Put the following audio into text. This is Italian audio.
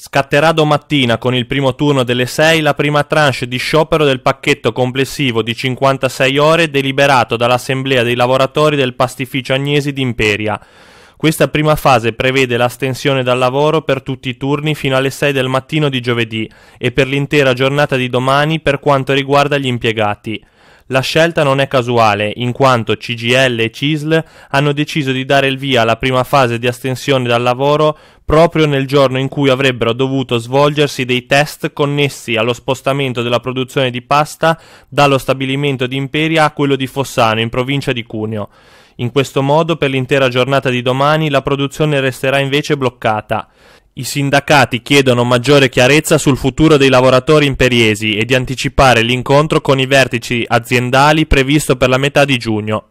Scatterà domattina con il primo turno delle 6 la prima tranche di sciopero del pacchetto complessivo di 56 ore deliberato dall'Assemblea dei lavoratori del pastificio Agnesi d'Imperia. Questa prima fase prevede l'astensione dal lavoro per tutti i turni fino alle 6 del mattino di giovedì e per l'intera giornata di domani per quanto riguarda gli impiegati. La scelta non è casuale, in quanto CGL e CISL hanno deciso di dare il via alla prima fase di astensione dal lavoro proprio nel giorno in cui avrebbero dovuto svolgersi dei test connessi allo spostamento della produzione di pasta dallo stabilimento di Imperia a quello di Fossano, in provincia di Cuneo. In questo modo per l'intera giornata di domani la produzione resterà invece bloccata. I sindacati chiedono maggiore chiarezza sul futuro dei lavoratori imperiesi e di anticipare l'incontro con i vertici aziendali previsto per la metà di giugno.